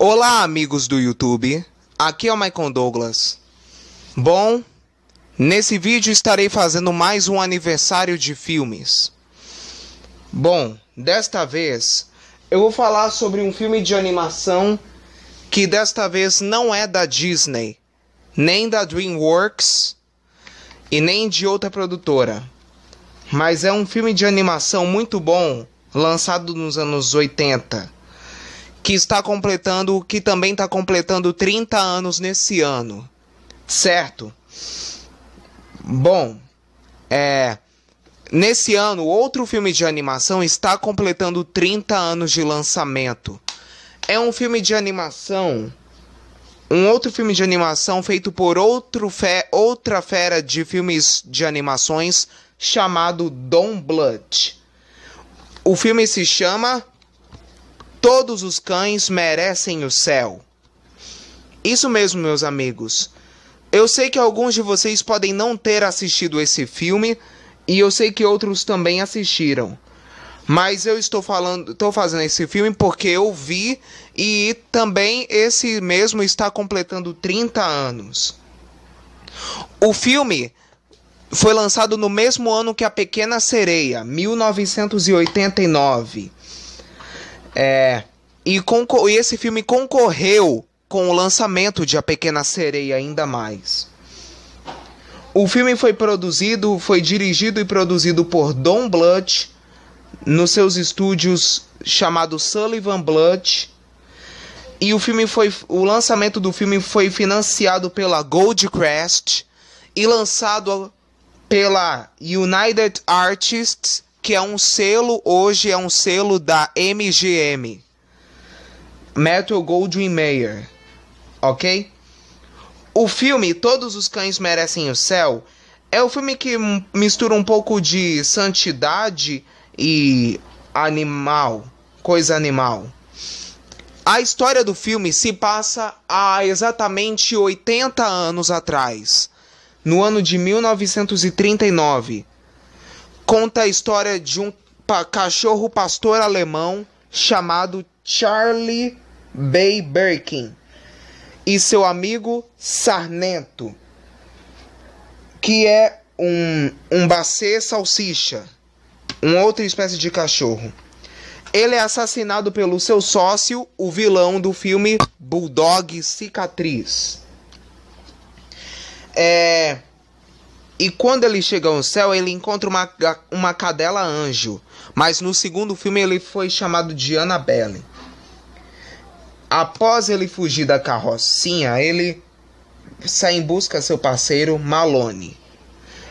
Olá, amigos do YouTube. Aqui é o Maicon Douglas. Bom, nesse vídeo estarei fazendo mais um aniversário de filmes. Bom, desta vez eu vou falar sobre um filme de animação que desta vez não é da Disney, nem da DreamWorks e nem de outra produtora. Mas é um filme de animação muito bom, lançado nos anos 80 que está completando, que também está completando 30 anos nesse ano, certo? Bom, é. Nesse ano, outro filme de animação está completando 30 anos de lançamento. É um filme de animação. Um outro filme de animação feito por outro fe outra fera de filmes de animações chamado Don Blood. O filme se chama Todos os cães merecem o céu. Isso mesmo, meus amigos. Eu sei que alguns de vocês podem não ter assistido esse filme e eu sei que outros também assistiram. Mas eu estou falando, estou fazendo esse filme porque eu vi e também esse mesmo está completando 30 anos. O filme foi lançado no mesmo ano que A Pequena Sereia, 1989. É, e, e esse filme concorreu com o lançamento de A Pequena Sereia ainda mais. O filme foi produzido, foi dirigido e produzido por Don Bluth nos seus estúdios chamado Sullivan Bluth. E o filme foi o lançamento do filme foi financiado pela Goldcrest e lançado pela United Artists que é um selo, hoje é um selo da MGM. Metro Goldwyn Mayer, ok? O filme Todos os Cães Merecem o Céu é um filme que mistura um pouco de santidade e animal, coisa animal. A história do filme se passa há exatamente 80 anos atrás, no ano de 1939 conta a história de um cachorro pastor alemão chamado Charlie Bay Birkin e seu amigo Sarnento, que é um, um bacê salsicha, uma outra espécie de cachorro. Ele é assassinado pelo seu sócio, o vilão do filme Bulldog Cicatriz. É, e quando ele chega ao céu, ele encontra uma, uma cadela anjo. Mas no segundo filme ele foi chamado de Annabelle. Após ele fugir da carrocinha, ele sai em busca seu parceiro Malone.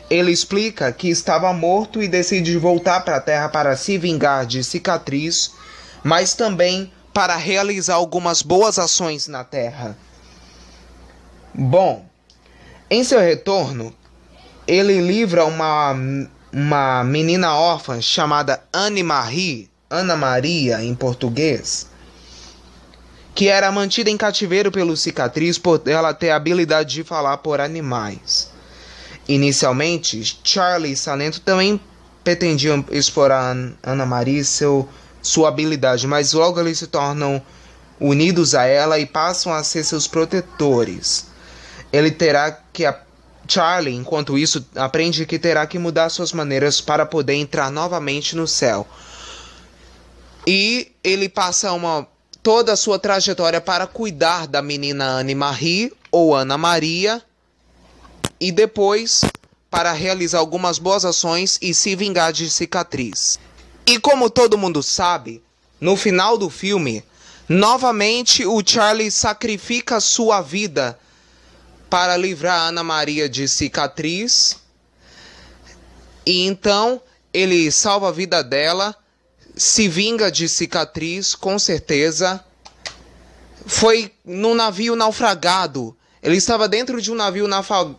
Ele explica que estava morto e decide voltar para a Terra para se vingar de cicatriz, mas também para realizar algumas boas ações na Terra. Bom, em seu retorno, ele livra uma, uma menina órfã chamada Anne Marie, Ana Maria em português, que era mantida em cativeiro pelo cicatriz por ela ter a habilidade de falar por animais. Inicialmente, Charlie e Salento também pretendiam explorar Ana Maria e seu, sua habilidade, mas logo eles se tornam unidos a ela e passam a ser seus protetores. Ele terá que Charlie, enquanto isso, aprende que terá que mudar suas maneiras para poder entrar novamente no céu. E ele passa uma toda a sua trajetória para cuidar da menina Anne Marie ou Ana Maria e depois para realizar algumas boas ações e se vingar de cicatriz. E como todo mundo sabe, no final do filme, novamente o Charlie sacrifica sua vida para livrar Ana Maria de cicatriz. E então ele salva a vida dela, se vinga de cicatriz, com certeza. Foi num navio naufragado. Ele estava dentro de um navio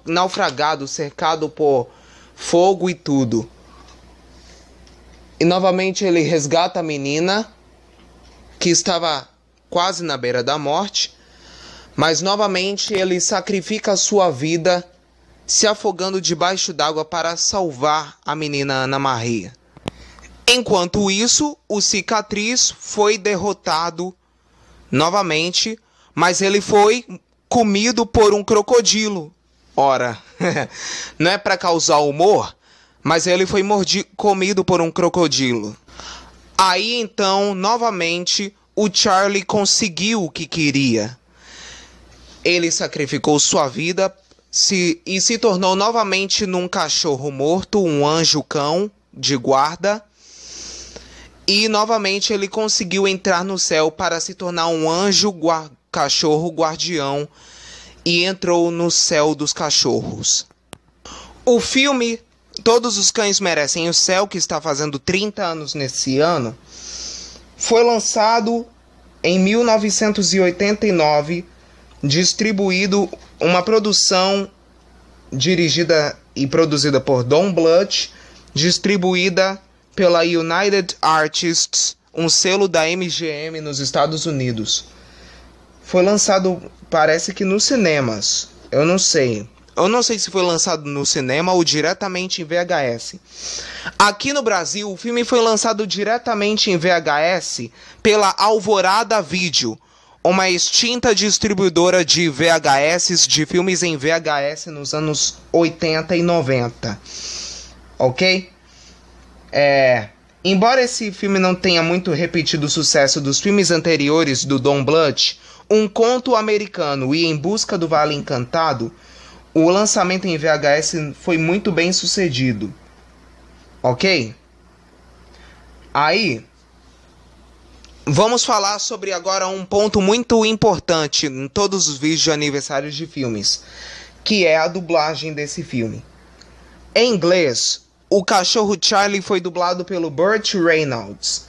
naufragado, cercado por fogo e tudo. E novamente ele resgata a menina que estava quase na beira da morte mas novamente ele sacrifica a sua vida se afogando debaixo d'água para salvar a menina Ana Maria. Enquanto isso, o cicatriz foi derrotado novamente, mas ele foi comido por um crocodilo. Ora, não é para causar humor, mas ele foi mordido, comido por um crocodilo. Aí então, novamente, o Charlie conseguiu o que queria. Ele sacrificou sua vida se, e se tornou novamente num cachorro morto, um anjo cão de guarda. E novamente ele conseguiu entrar no céu para se tornar um anjo cachorro guardião e entrou no céu dos cachorros. O filme Todos os Cães Merecem o Céu, que está fazendo 30 anos nesse ano, foi lançado em 1989 distribuído uma produção dirigida e produzida por Don Bluth, distribuída pela United Artists, um selo da MGM nos Estados Unidos. Foi lançado, parece que nos cinemas. Eu não sei. Eu não sei se foi lançado no cinema ou diretamente em VHS. Aqui no Brasil, o filme foi lançado diretamente em VHS pela Alvorada Video uma extinta distribuidora de VHS, de filmes em VHS nos anos 80 e 90. Ok? É. Embora esse filme não tenha muito repetido o sucesso dos filmes anteriores do Don Bluth, Um Conto Americano e Em Busca do Vale Encantado, o lançamento em VHS foi muito bem sucedido. Ok? Aí, Vamos falar sobre agora um ponto muito importante em todos os vídeos de aniversário de filmes, que é a dublagem desse filme. Em inglês, o cachorro Charlie foi dublado pelo Burt Reynolds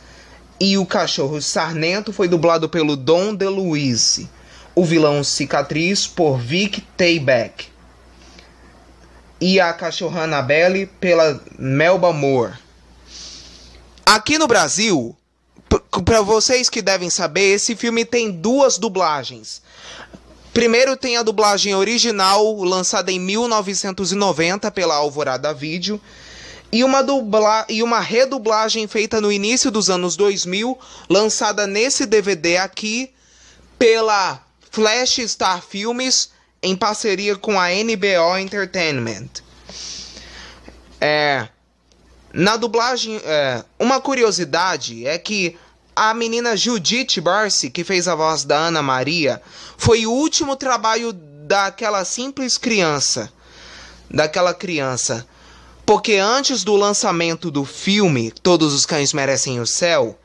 e o cachorro Sarnento foi dublado pelo Don DeLuise. O vilão Cicatriz por Vic Tayback e a cachorra Annabelle pela Melba Moore. Aqui no Brasil, para vocês que devem saber, esse filme tem duas dublagens. Primeiro tem a dublagem original, lançada em 1990 pela Alvorada Video, e uma, dubla... e uma redublagem feita no início dos anos 2000, lançada nesse DVD aqui pela Flash Star Filmes, em parceria com a NBO Entertainment. É, na dublagem, é, uma curiosidade é que a menina Judith Barsi, que fez a voz da Ana Maria, foi o último trabalho daquela simples criança. Daquela criança. Porque antes do lançamento do filme Todos os Cães Merecem o Céu,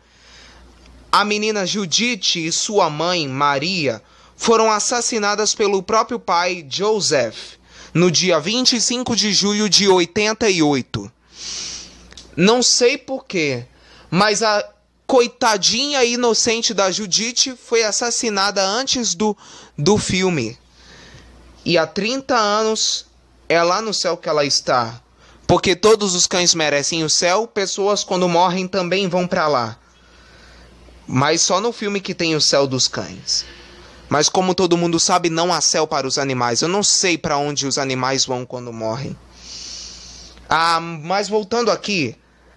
a menina Judith e sua mãe, Maria, foram assassinadas pelo próprio pai, Joseph, no dia 25 de julho de 88. Não sei porquê, mas a coitadinha e inocente da Judite foi assassinada antes do, do filme. E há 30 anos é lá no céu que ela está. Porque todos os cães merecem o céu, pessoas quando morrem também vão para lá. Mas só no filme que tem o céu dos cães. Mas como todo mundo sabe, não há céu para os animais. Eu não sei para onde os animais vão quando morrem. Ah, mas voltando aqui,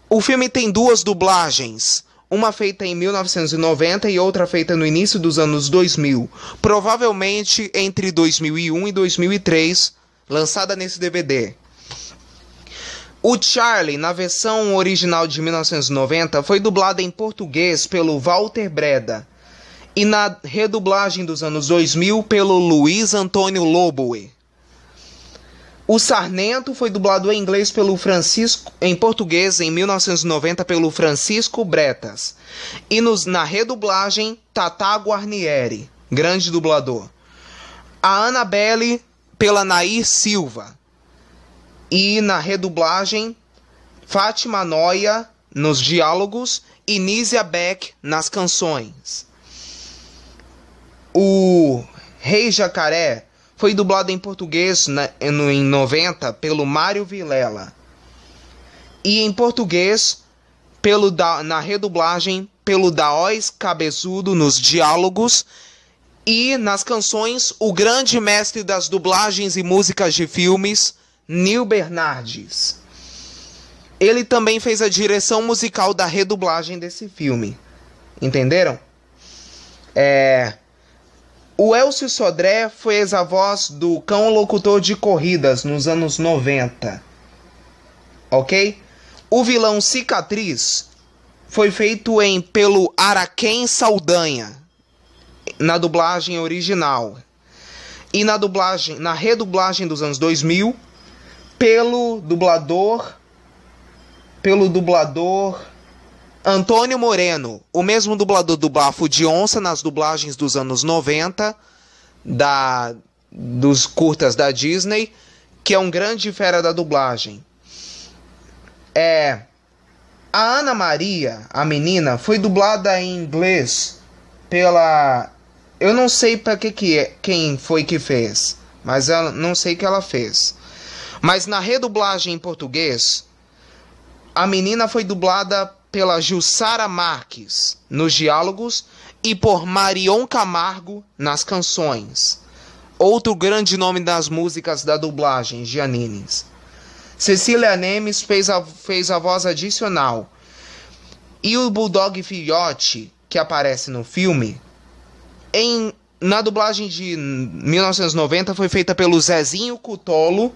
o filme tem duas dublagens uma feita em 1990 e outra feita no início dos anos 2000, provavelmente entre 2001 e 2003, lançada nesse DVD. O Charlie, na versão original de 1990, foi dublado em português pelo Walter Breda e na redublagem dos anos 2000 pelo Luiz Antônio Loboe. O Sarmento foi dublado em inglês pelo Francisco, em português em 1990 pelo Francisco Bretas. E nos, na redublagem, Tata Guarnieri, grande dublador. A Annabelle pela Nair Silva. E na redublagem, Fátima Noia nos diálogos e Nízia Beck nas canções. O Rei Jacaré foi dublado em português né, em 90 pelo Mário Vilela e em português pelo da, na redublagem pelo Daóis Cabeçudo nos diálogos e nas canções o grande mestre das dublagens e músicas de filmes, Neil Bernardes. Ele também fez a direção musical da redublagem desse filme. Entenderam? É. O Elcio Sodré foi ex-avós do cão locutor de corridas nos anos 90. Ok? O vilão Cicatriz foi feito em pelo Araquém Saldanha na dublagem original e na dublagem, na redublagem dos anos 2000 pelo dublador pelo dublador Antônio Moreno, o mesmo dublador do Bafo de Onça nas dublagens dos anos 90, da, dos curtas da Disney, que é um grande fera da dublagem. É. A Ana Maria, a menina, foi dublada em inglês pela. Eu não sei para que, que é, quem foi que fez, mas eu não sei que ela fez. Mas na redublagem em português, a menina foi dublada pela Jussara Marques nos diálogos e por Marion Camargo nas canções. Outro grande nome das músicas da dublagem, Giannines. Cecília Nemes fez a, fez a voz adicional. E o Bulldog Filhote, que aparece no filme, em, na dublagem de 1990 foi feita pelo Zezinho Cutolo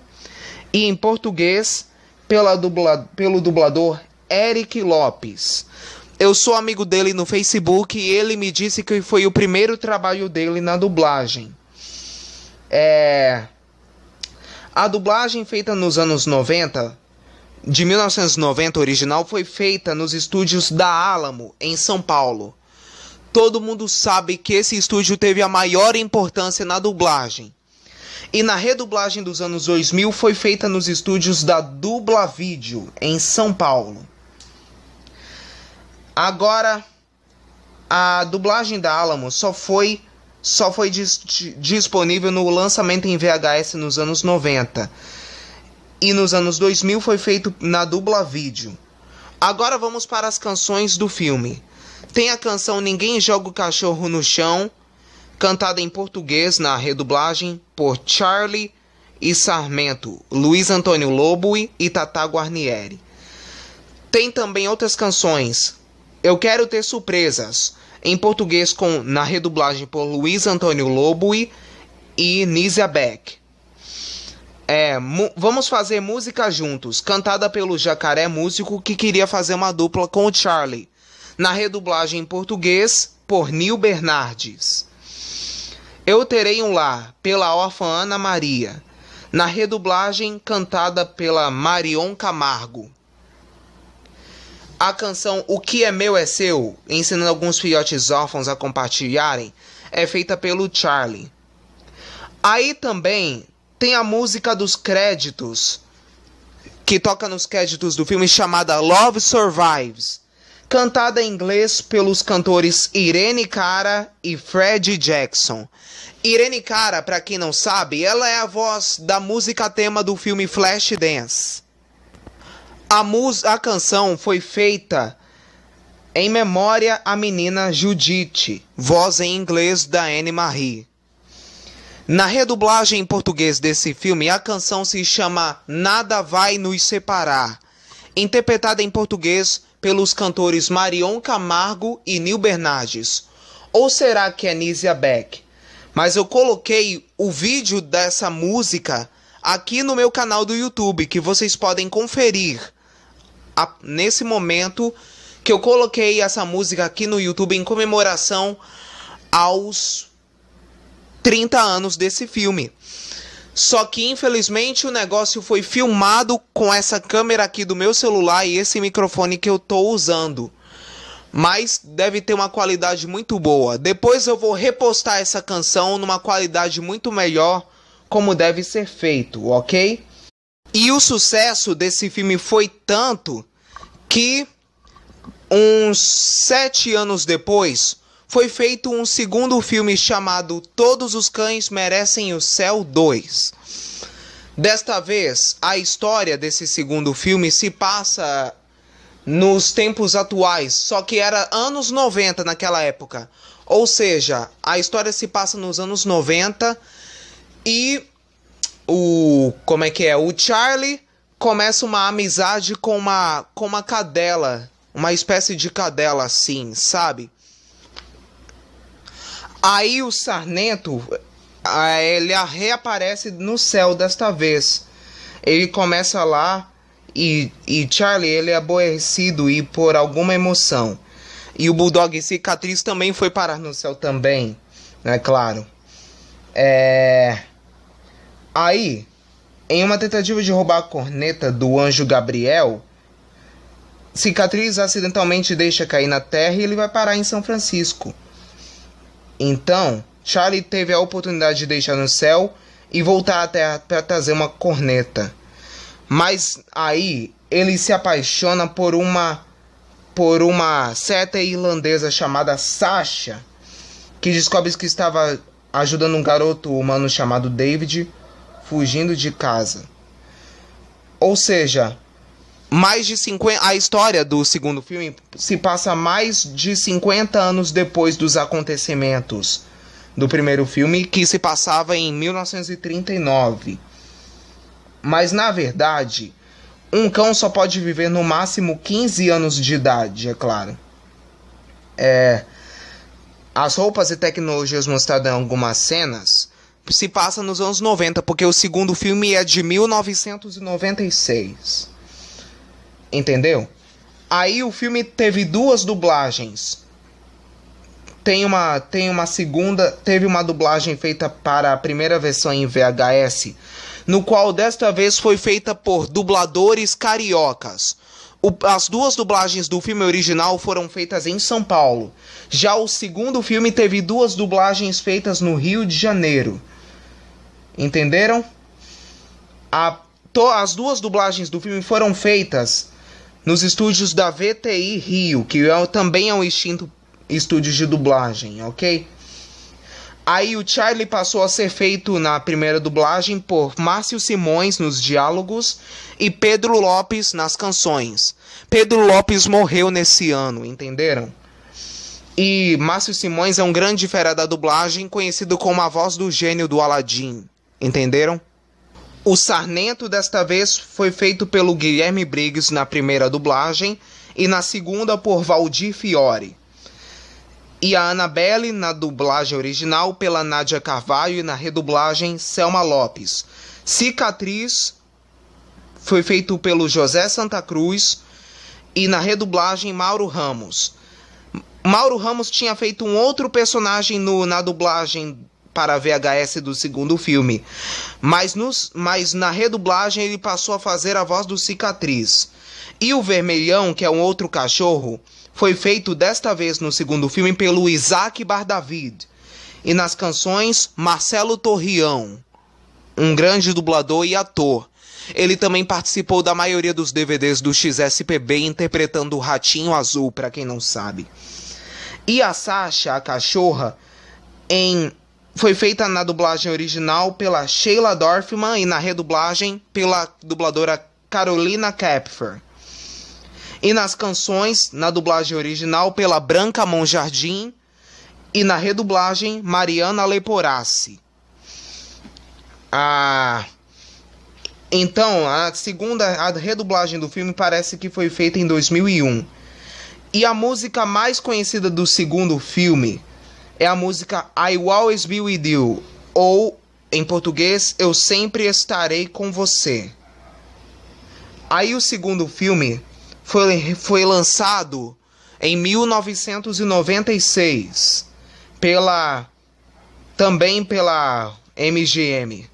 e em português pela dubla, pelo dublador Eric Lopes. Eu sou amigo dele no Facebook e ele me disse que foi o primeiro trabalho dele na dublagem. É... A dublagem feita nos anos 90, de 1990 original, foi feita nos estúdios da Alamo, em São Paulo. Todo mundo sabe que esse estúdio teve a maior importância na dublagem. E na redublagem dos anos 2000 foi feita nos estúdios da Dubla Vídeo, em São Paulo. Agora, a dublagem da Alamo só foi só foi dis disponível no lançamento em VHS nos anos 90. E nos anos 2000 foi feito na dubla vídeo. Agora vamos para as canções do filme. Tem a canção Ninguém Joga o Cachorro no Chão, cantada em português na redublagem por Charlie e Sarmento, Luiz Antônio Lobo e Tata Guarnieri. Tem também outras canções, eu Quero Ter Surpresas, em português com na redublagem por Luiz Antônio Lobo e, e Nisa Beck. É, vamos fazer música juntos, cantada pelo Jacaré Músico que queria fazer uma dupla com o Charlie, na redublagem em português por Nil Bernardes. Eu Terei um Lar, pela órfã Ana Maria, na redublagem cantada pela Marion Camargo. A canção O Que É Meu É Seu, ensinando alguns filhotes órfãos a compartilharem, é feita pelo Charlie. Aí também tem a música dos créditos, que toca nos créditos do filme, chamada Love Survives, cantada em inglês pelos cantores Irene Cara e Fred Jackson. Irene Cara, para quem não sabe, ela é a voz da música tema do filme Flashdance. A, música, a canção foi feita em memória à menina Judite, voz em inglês da Anne Marie. Na redublagem em português desse filme, a canção se chama Nada Vai Nos Separar, interpretada em português pelos cantores Marion Camargo e Nil Bernardes. Ou será que é Nízia Beck? Mas eu coloquei o vídeo dessa música aqui no meu canal do YouTube, que vocês podem conferir a, nesse momento que eu coloquei essa música aqui no YouTube em comemoração aos 30 anos desse filme. Só que infelizmente o negócio foi filmado com essa câmera aqui do meu celular e esse microfone que eu tô usando. Mas deve ter uma qualidade muito boa. Depois eu vou repostar essa canção numa qualidade muito melhor, como deve ser feito, ok? E o sucesso desse filme foi tanto que uns sete anos depois foi feito um segundo filme chamado Todos os Cães Merecem o Céu 2. Desta vez, a história desse segundo filme se passa nos tempos atuais, só que era anos 90 naquela época. Ou seja, a história se passa nos anos 90 e o como é que é? O Charlie começa uma amizade com uma com uma cadela, uma espécie de cadela assim, sabe? Aí o sarnento ele reaparece no céu desta vez. Ele começa lá e, e Charlie ele é aborrecido e por alguma emoção. E o Bulldog Cicatriz também foi parar no céu também, né? Claro. É... Aí, em uma tentativa de roubar a corneta do anjo Gabriel, Cicatriz acidentalmente deixa cair na terra e ele vai parar em São Francisco. Então, Charlie teve a oportunidade de deixar no céu e voltar à terra para trazer uma corneta. Mas aí ele se apaixona por uma por uma certa irlandesa chamada Sasha, que descobre que estava ajudando um garoto humano chamado David fugindo de casa. Ou seja, mais de 50 a história do segundo filme se passa mais de 50 anos depois dos acontecimentos do primeiro filme que se passava em 1939. Mas na verdade, um cão só pode viver no máximo 15 anos de idade, é claro. É, as roupas e tecnologias mostradas em algumas cenas se passa nos anos 90, porque o segundo filme é de 1996. Entendeu? Aí o filme teve duas dublagens. Tem uma, tem uma segunda, teve uma dublagem feita para a primeira versão em VHS, no qual desta vez foi feita por dubladores cariocas. O, as duas dublagens do filme original foram feitas em São Paulo. Já o segundo filme teve duas dublagens feitas no Rio de Janeiro. Entenderam? A, to, as duas dublagens do filme foram feitas nos estúdios da VTI Rio, que é, também é um extinto estúdio de dublagem, ok? Aí o Charlie passou a ser feito na primeira dublagem por Márcio Simões nos diálogos e Pedro Lopes nas canções. Pedro Lopes morreu nesse ano, entenderam? E Márcio Simões é um grande fera da dublagem, conhecido como a voz do gênio do Aladim. Entenderam? O Sarmento desta vez foi feito pelo Guilherme Briggs na primeira dublagem e na segunda por Valdir Fiore. E a Annabelle na dublagem original pela Nádia Carvalho e na redublagem Selma Lopes. Cicatriz foi feito pelo José Santa Cruz e na redublagem Mauro Ramos. Mauro Ramos tinha feito um outro personagem no, na dublagem para VHS do segundo filme, mas, nos, mas na redublagem ele passou a fazer a voz do Cicatriz. E o Vermelhão, que é um outro cachorro, foi feito desta vez no segundo filme pelo Isaac Bardavid e nas canções Marcelo Torrião, um grande dublador e ator. Ele também participou da maioria dos DVDs do XSPB interpretando o Ratinho Azul, para quem não sabe. E a Sasha, a cachorra, em foi feita na dublagem original pela Sheila Dorfman e na redublagem pela dubladora Carolina Kepfer. E nas canções, na dublagem original pela Branca Monjardim e na redublagem Mariana Leporassi. Ah, então, a segunda a redublagem do filme parece que foi feita em 2001. E a música mais conhecida do segundo filme, é a música I Will Always Be With You, ou, em português, Eu Sempre Estarei Com Você. Aí o segundo filme foi, foi lançado em 1996 pela também pela MGM.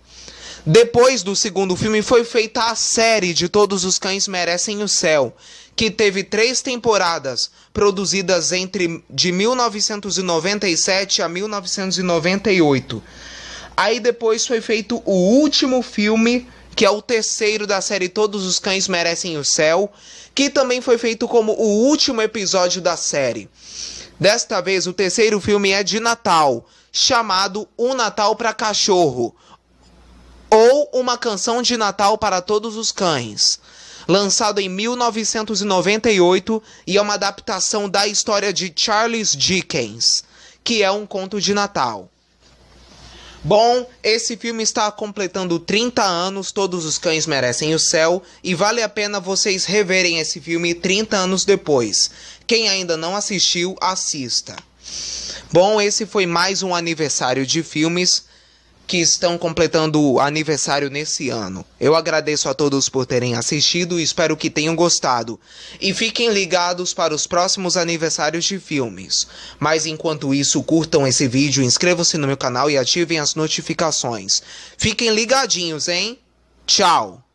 Depois do segundo filme foi feita a série de Todos os Cães Merecem o Céu, que teve três temporadas, produzidas entre de 1997 a 1998. Aí depois foi feito o último filme, que é o terceiro da série Todos os Cães Merecem o Céu, que também foi feito como o último episódio da série. Desta vez, o terceiro filme é de Natal, chamado Um Natal para Cachorro, uma Canção de Natal para Todos os Cães, lançado em 1998 e é uma adaptação da história de Charles Dickens, que é um conto de Natal. Bom, esse filme está completando 30 anos, Todos os Cães Merecem o Céu, e vale a pena vocês reverem esse filme 30 anos depois. Quem ainda não assistiu, assista. Bom, esse foi mais um aniversário de filmes que estão completando aniversário nesse ano. Eu agradeço a todos por terem assistido e espero que tenham gostado. E fiquem ligados para os próximos aniversários de filmes. Mas enquanto isso, curtam esse vídeo, inscrevam-se no meu canal e ativem as notificações. Fiquem ligadinhos, hein? Tchau!